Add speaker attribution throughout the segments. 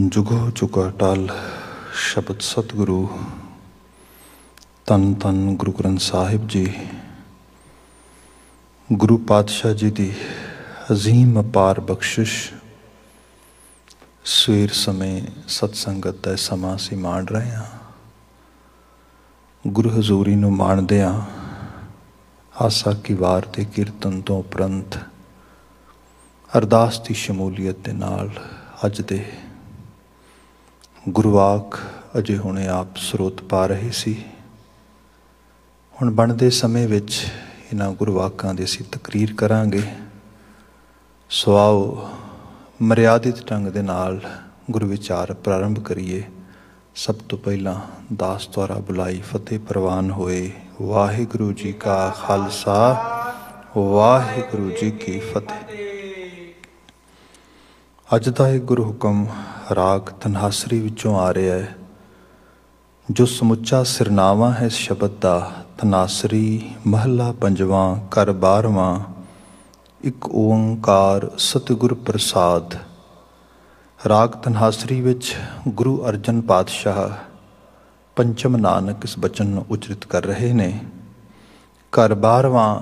Speaker 1: ਜੁਗੋ ਚੁਕਾ ਟਾਲ ਸ਼ਬਦ ਸਤਿਗੁਰੂ ਤਨ ਤਨ ਗੁਰੂ ਗ੍ਰੰਥ ਸਾਹਿਬ ਜੀ ਗੁਰੂ ਪਾਤਸ਼ਾਹ ਜੀ ਦੀ ਅਜ਼ੀਮ ਅਪਾਰ ਬਖਸ਼ਿਸ਼ ਸਵੇਰ ਸਮੇਂ ਸਤ ਸੰਗਤ ਦਾ ਸਮਾਂ ਸੀ ਮਾਣ ਰਹੇ ਹਾਂ ਗੁਰੂ ਹਜ਼ੂਰੀ ਨੂੰ ਮਾਣਦੇ ਹਾਂ ਆਸਾ ਕੀ ਵਾਰ ਤੇ ਕੀਰਤਨ ਤੋਂ ਉਪਰੰਤ ਅਰਦਾਸ ਦੀ ਸ਼ਮੂਲੀਅਤ ਦੇ ਨਾਲ ਅੱਜ ਦੇ ਗੁਰਵਾਕ ਅਜੇ ਹੁਣੇ ਆਪ ਸਰੋਤ ਪਾ ਰਹੇ ਸੀ ਹੁਣ ਬਣਦੇ ਸਮੇਂ ਵਿੱਚ ਇਹਨਾਂ ਗੁਰਵਾਕਾਂ ਦੀ ਅਸੀਂ ਤਕਰੀਰ ਕਰਾਂਗੇ ਸੋ ਆਓ ਮਰਿਆਦਿਤ ਢੰਗ ਦੇ ਨਾਲ ਗੁਰ ਵਿਚਾਰ ਪ੍ਰਾਰੰਭ ਕਰੀਏ ਸਭ ਤੋਂ ਪਹਿਲਾਂ ਦਾਸ ਦੁਆਰਾ ਬੁਲਾਈ ਫਤਿਹ ਪ੍ਰਵਾਨ ਹੋਏ ਵਾਹਿਗੁਰੂ ਜੀ ਕਾ ਖਾਲਸਾ ਵਾਹਿਗੁਰੂ ਜੀ ਕੀ ਫਤਿਹ ਅੱਜ ਦਾ ਇਹ ਗੁਰੂ ਹੁਕਮ ਰਾਗ ਤਨਹਾਸਰੀ ਵਿੱਚੋਂ ਆ ਰਿਹਾ ਹੈ ਜੋ ਸਮੁੱਚਾ ਸਿਰਨਾਵਾ ਹੈ ਇਸ ਸ਼ਬਦ ਦਾ ਤਨਾਸਰੀ ਮਹੱਲਾ ਪੰਜਵਾਂ ਕਰ 12ਵਾਂ ਇੱਕ ਓੰਕਾਰ ਸਤਿਗੁਰ ਪ੍ਰਸਾਦ ਰਾਗ ਤਨਹਾਸਰੀ ਵਿੱਚ ਗੁਰੂ ਅਰਜਨ ਪਾਤਸ਼ਾਹ ਪੰਚਮ ਨਾਨਕ ਇਸ ਬਚਨ ਨੂੰ ਉਚਰਿਤ ਕਰ ਰਹੇ ਨੇ ਕਰ 12ਵਾਂ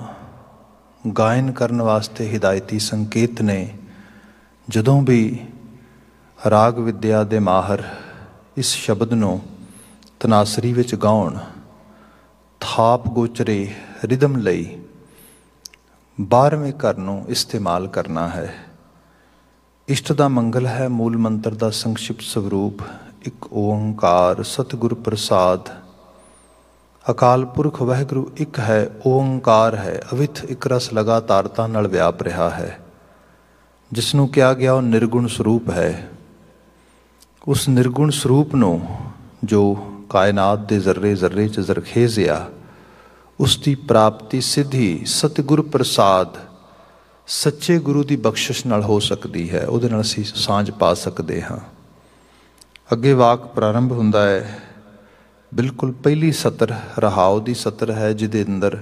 Speaker 1: ਗਾਇਨ ਕਰਨ ਵਾਸਤੇ ਹਿਦਾਇਤੀ ਸੰਕੇਤ ਨੇ ਜਦੋਂ ਵੀ ਰਾਗ ਵਿਦਿਆ ਦੇ ਮਾਹਰ ਇਸ ਸ਼ਬਦ ਨੂੰ ਤਨਾਸਰੀ ਵਿੱਚ ਗਾਉਣ ਥਾਪ ਗੋਚਰੇ ਰਿਦਮ ਲਈ 12ਵੇਂ ਕਰਨ ਨੂੰ ਇਸਤੇਮਾਲ ਕਰਨਾ ਹੈ ਇਸ਼ਟ ਦਾ ਮੰਗਲ ਹੈ ਮੂਲ ਮੰਤਰ ਦਾ ਸੰਖਿਪਤ ਸਵਰੂਪ ਇੱਕ ਓੰਕਾਰ ਸਤਿਗੁਰ ਪ੍ਰਸਾਦ ਅਕਾਲ ਪੁਰਖ ਵਾਹਿਗੁਰੂ ਇੱਕ ਹੈ ਓੰਕਾਰ ਹੈ ਅਵਿਥ ਇੱਕ ਰਸ ਲਗਾਤਾਰਤਾ ਨਾਲ ਵਿਆਪ ਰਿਹਾ ਹੈ ਜਿਸ ਨੂੰ ਕਿਹਾ ਗਿਆ ਉਹ ਨਿਰਗੁਣ ਸਰੂਪ ਹੈ ਉਸ ਨਿਰਗੁਣ ਸਰੂਪ ਨੂੰ ਜੋ ਕਾਇਨਾਤ ਦੇ ਜ਼ਰਰੇ ਜ਼ਰਰੇ ਚ ਜ਼ਰਖੇਜ਼ ਆ ਉਸ ਦੀ ਪ੍ਰਾਪਤੀ ਸਿੱਧੀ ਸਤਿਗੁਰ ਪ੍ਰਸਾਦ ਸੱਚੇ ਗੁਰੂ ਦੀ ਬਖਸ਼ਿਸ਼ ਨਾਲ ਹੋ ਸਕਦੀ ਹੈ ਉਹਦੇ ਨਾਲ ਅਸੀਂ ਸਾਂਝ ਪਾ ਸਕਦੇ ਹਾਂ ਅੱਗੇ ਵਾਕ ਪ੍ਰਾਰੰਭ ਹੁੰਦਾ ਹੈ ਬਿਲਕੁਲ ਪਹਿਲੀ ਸਤਰ ਰਹਾਉ ਦੀ ਸਤਰ ਹੈ ਜਿਹਦੇ ਅੰਦਰ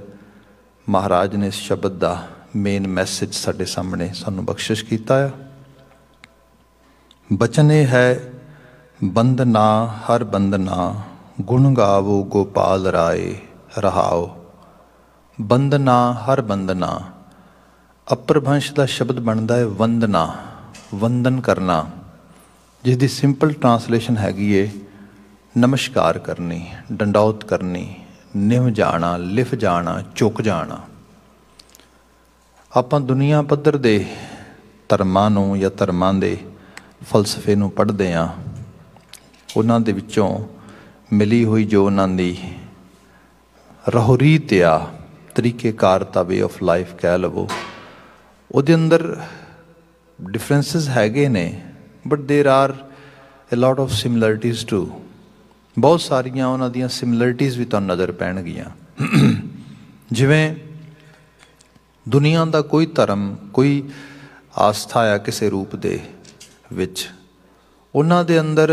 Speaker 1: ਮਹਾਰਾਜ ਨੇ ਇਸ ਸ਼ਬਦ ਦਾ ਮੇਨ ਮੈਸੇਜ ਸਾਡੇ ਸਾਹਮਣੇ ਸਾਨੂੰ ਬਖਸ਼ਿਸ਼ ਕੀਤਾ ਹੈ ਬਚਨੇ ਹੈ ਬੰਦਨਾ ਹਰ ਬੰਦਨਾ ਗੁਣ ਗਾਵੋ ਗੋਪਾਲ ਰਾਏ ਰਹਾਓ ਬੰਦਨਾ ਹਰ ਬੰਦਨਾ ਅਪਰਭੰਸ਼ ਦਾ ਸ਼ਬਦ ਬਣਦਾ ਹੈ ਵੰਦਨਾ ਵੰਦਨ ਕਰਨਾ ਜਿਸ ਦੀ ਸਿੰਪਲ ਟ੍ਰਾਂਸਲੇਸ਼ਨ ਹੈਗੀ ਏ ਨਮਸਕਾਰ ਕਰਨੀ ਡੰਡੌਤ ਕਰਨੀ ਨਿਮ ਜਾਣਾ ਲਿਫ ਜਾਣਾ ਝੁਕ ਜਾਣਾ ਆਪਾਂ ਦੁਨੀਆ ਪੱਧਰ ਦੇ ਧਰਮਾਂ ਨੂੰ ਜਾਂ ਧਰਮਾਂ ਦੇ ਫਲਸਫੇ ਨੂੰ ਪੜ੍ਹਦੇ ਆਂ ਉਹਨਾਂ ਦੇ ਵਿੱਚੋਂ ਮਿਲੀ ਹੋਈ ਜੋ ਉਹਨਾਂ ਦੀ ਰਹੋਰੀਤ ਆ ਤਰੀਕੇਕਾਰ ਦਾ ਵੇ ਆਫ ਲਾਈਫ ਕਹਿ ਲਵੋ ਉਹਦੇ ਅੰਦਰ ਡਿਫਰੈਂਸਸ ਹੈਗੇ ਨੇ but there are a lot of similarities to ਬਹੁਤ ਸਾਰੀਆਂ ਉਹਨਾਂ ਦੀਆਂ ਸਿਮਿਲਰਿਟੀਜ਼ ਵੀ ਤੁਹਾਨੂੰ ਨਜ਼ਰ ਪੈਣਗੀਆਂ ਜਿਵੇਂ ਦੁਨੀਆ ਦਾ ਕੋਈ ਧਰਮ ਕੋਈ ਆਸਥਾ ਆ ਕਿਸੇ ਰੂਪ ਦੇ ਵਿੱਚ ਉਹਨਾਂ ਦੇ ਅੰਦਰ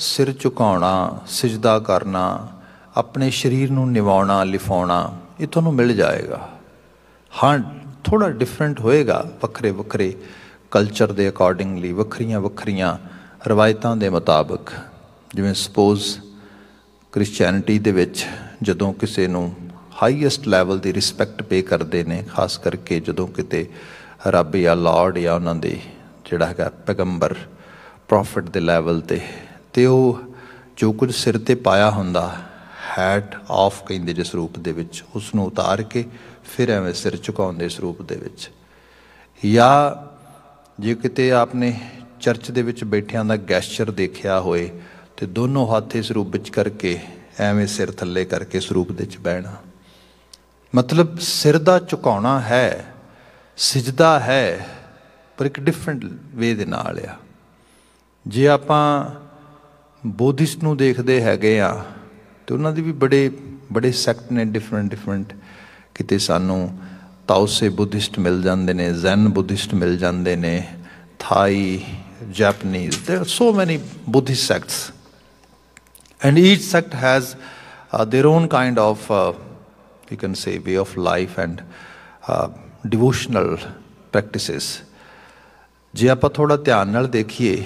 Speaker 1: ਸਿਰ ਝੁਕਾਉਣਾ ਸਜਦਾ ਕਰਨਾ ਆਪਣੇ ਸਰੀਰ ਨੂੰ ਨਿਵਾਉਣਾ ਲਿਫਾਉਣਾ ਇਹ ਤੁਹਾਨੂੰ ਮਿਲ ਜਾਏਗਾ ਹਾਂ ਥੋੜਾ ਡਿਫਰੈਂਟ ਹੋਏਗਾ ਵੱਖਰੇ ਵੱਖਰੇ ਕਲਚਰ ਦੇ ਅਕੋਰਡਿੰਗਲੀ ਵੱਖਰੀਆਂ ਵੱਖਰੀਆਂ ਰਵਾਇਤਾਂ ਦੇ ਮੁਤਾਬਕ ਜਿਵੇਂ ਸਪੋਜ਼ ਕ੍ਰਿਸਚੀਅਨਿਟੀ ਦੇ ਵਿੱਚ ਜਦੋਂ ਕਿਸੇ ਨੂੰ ਹਾਈਐਸਟ ਲੈਵਲ ਦੀ ਰਿਸਪੈਕਟ ਪੇ ਕਰਦੇ ਨੇ ਖਾਸ ਕਰਕੇ ਜਦੋਂ ਕਿਤੇ ਰੱਬ ਜਾਂ ਲਾਰਡ ਜਾਂ ਉਹਨਾਂ ਦੇ ਜਿਹੜਾ ਹੈਗਾ ਪੈਗੰਬਰ ਪ੍ਰੋਫਿਟ ਦੇ ਲੈਵਲ ਤੇ ਤੇ ਉਹ ਜੋ ਕੁਝ ਸਿਰ ਤੇ ਪਾਇਆ ਹੁੰਦਾ ਹੈਟ ਆਫ ਕਹਿੰਦੇ ਜਿਸ ਰੂਪ ਦੇ ਵਿੱਚ ਉਸ ਨੂੰ ਉਤਾਰ ਕੇ ਫਿਰ ਐਵੇਂ ਸਿਰ ਝੁਕਾਉਂਦੇ ਇਸ ਰੂਪ ਦੇ ਵਿੱਚ ਜਾਂ ਜੇ ਕਿਤੇ ਆਪਨੇ ਚਰਚ ਦੇ ਵਿੱਚ ਬੈਠਿਆਂ ਦਾ ਗੈਸਚਰ ਦੇਖਿਆ ਹੋਏ ਤੇ ਦੋਨੋਂ ਹੱਥ ਇਸ ਰੂਪ ਵਿੱਚ ਕਰਕੇ ਐਵੇਂ ਸਿਰ ਥੱਲੇ ਕਰਕੇ ਇਸ ਰੂਪ ਦੇ ਵਿੱਚ ਬਹਿਣਾ ਮਤਲਬ ਸਿਰ ਦਾ ਝੁਕਾਉਣਾ ਹੈ ਸਜਦਾ ਹੈ ਪਰ ਇੱਕ ਡਿਫਰੈਂਟ ਵੇ ਦੇ ਨਾਲ ਆ ਜੇ ਆਪਾਂ ਬੋਧਿਸਟ ਨੂੰ ਦੇਖਦੇ ਹੈਗੇ ਆ ਤੇ ਉਹਨਾਂ ਦੇ ਵੀ ਬੜੇ ਬੜੇ ਸੈਕਟ ਨੇ ਡਿਫਰੈਂਟ ਡਿਫਰੈਂਟ ਕਿਤੇ ਸਾਨੂੰ ਤਾਉਸੇ ਬੁੱਧਿਸਟ ਮਿਲ ਜਾਂਦੇ ਨੇ ਜ਼ੈਨ ਬੁੱਧਿਸਟ ਮਿਲ ਜਾਂਦੇ ਨੇ Thai Japanese there are so many Buddhist sects and each sect has their own kind of you can say way of life and devotional devotional ਜੇ ਆਪਾਂ ਥੋੜਾ ਧਿਆਨ ਨਾਲ ਦੇਖੀਏ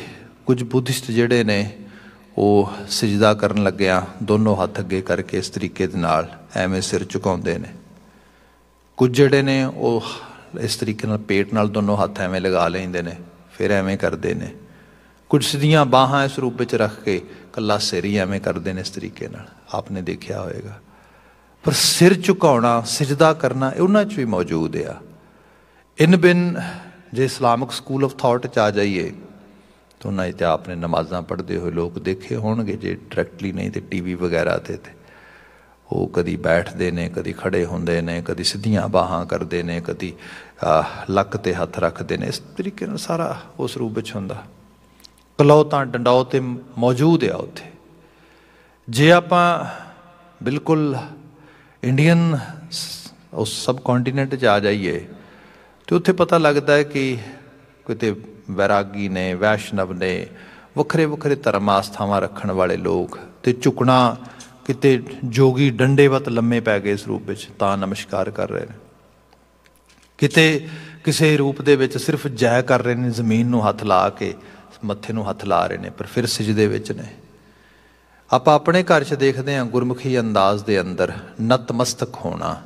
Speaker 1: ਕੁਝ ਬੁੱਧਿਸਟ ਜਿਹੜੇ ਨੇ ਉਹ ਸਜਦਾ ਕਰਨ ਲੱਗਿਆ ਦੋਨੋਂ ਹੱਥ ਅੱਗੇ ਕਰਕੇ ਇਸ ਤਰੀਕੇ ਦੇ ਨਾਲ ਐਵੇਂ ਸਿਰ ਝੁਕਾਉਂਦੇ ਨੇ ਕੁਝ ਜਿਹੜੇ ਨੇ ਉਹ ਇਸ ਤਰੀਕੇ ਨਾਲ ਪੇਟ ਨਾਲ ਦੋਨੋਂ ਹੱਥ ਐਵੇਂ ਲਗਾ ਲੈਂਦੇ ਨੇ ਫਿਰ ਐਵੇਂ ਕਰਦੇ ਨੇ ਕੁਝ ਸਿੱਧੀਆਂ ਬਾਹਾਂ ਇਸ ਰੂਪ ਵਿੱਚ ਰੱਖ ਕੇ ਕੱਲਾ ਸਿਰ ਹੀ ਐਵੇਂ ਕਰਦੇ ਨੇ ਇਸ ਤਰੀਕੇ ਨਾਲ ਆਪਨੇ ਦੇਖਿਆ ਹੋਵੇਗਾ ਪਰ ਸਿਰ ਝੁਕਾਉਣਾ ਸਜਦਾ ਕਰਨਾ ਉਹਨਾਂ 'ਚ ਵੀ ਮੌਜੂਦ ਆ ਇਨ ਬਿਨ ਜੇ ਇਸਲਾਮਿਕ ਸਕੂਲ ਆਫ ਥਾਟ ਚ ਆ ਜਾਈਏ ਤੇ ਉਹਨਾਂ 'ਚ ਤੇ ਆਪਨੇ ਨਮਾਜ਼ਾਂ ਪੜ੍ਹਦੇ ਹੋਏ ਲੋਕ ਦੇਖੇ ਹੋਣਗੇ ਜੇ ਡਾਇਰੈਕਟਲੀ ਨਹੀਂ ਤੇ ਟੀਵੀ ਵਗੈਰਾ ਤੇ ਤੇ ਉਹ ਕਦੀ ਬੈਠਦੇ ਨੇ ਕਦੀ ਖੜੇ ਹੁੰਦੇ ਨੇ ਕਦੀ ਸਿੱਧੀਆਂ ਬਾਹਾਂ ਕਰਦੇ ਨੇ ਕਦੀ ਲੱਕ ਤੇ ਹੱਥ ਰੱਖਦੇ ਨੇ ਇਸ ਤਰੀਕੇ ਨਾਲ ਸਾਰਾ ਉਸ ਰੂਪ ਵਿੱਚ ਹੁੰਦਾ ਤਾਂ ਡੰਡਾਉ ਤੇ ਮੌਜੂਦ ਆ ਉੱਥੇ ਜੇ ਆਪਾਂ ਬਿਲਕੁਲ ਇੰਡੀਅਨ ਉਸ ਸਬ ਕੰਟੀਨੈਂਟ 'ਚ ਆ ਜਾਈਏ ਤੇ ਉੱਥੇ ਪਤਾ ਲੱਗਦਾ ਹੈ ਕਿ ਕਿਤੇ ਵੈਰਾਗੀ ਨੇ ਵੈਸ਼ਨਵ ਨੇ ਵੱਖਰੇ ਵੱਖਰੇ ਧਰਮ ਆਸਥਾਵਾਂ ਰੱਖਣ ਵਾਲੇ ਲੋਕ ਤੇ ਝੁਕਣਾ ਕਿਤੇ ਜੋਗੀ ਡੰਡੇਵਤ ਲੰਮੇ ਪੈ ਗਏ ਇਸ ਰੂਪ ਵਿੱਚ ਤਾਂ ਨਮਸਕਾਰ ਕਰ ਰਹੇ ਨੇ ਕਿਤੇ ਕਿਸੇ ਰੂਪ ਦੇ ਵਿੱਚ ਸਿਰਫ ਜੈ ਕਰ ਰਹੇ ਨੇ ਜ਼ਮੀਨ ਨੂੰ ਹੱਥ ਲਾ ਕੇ ਮੱਥੇ ਨੂੰ ਹੱਥ ਲਾ ਰਹੇ ਨੇ ਪਰ ਫਿਰ ਸਜਦੇ ਵਿੱਚ ਨੇ ਆਪਾਂ ਆਪਣੇ ਘਰ 'ਚ ਦੇਖਦੇ ਹਾਂ ਗੁਰਮੁਖੀ ਅੰਦਾਜ਼ ਦੇ ਅੰਦਰ ਨਤਮਸਤਕ ਹੋਣਾ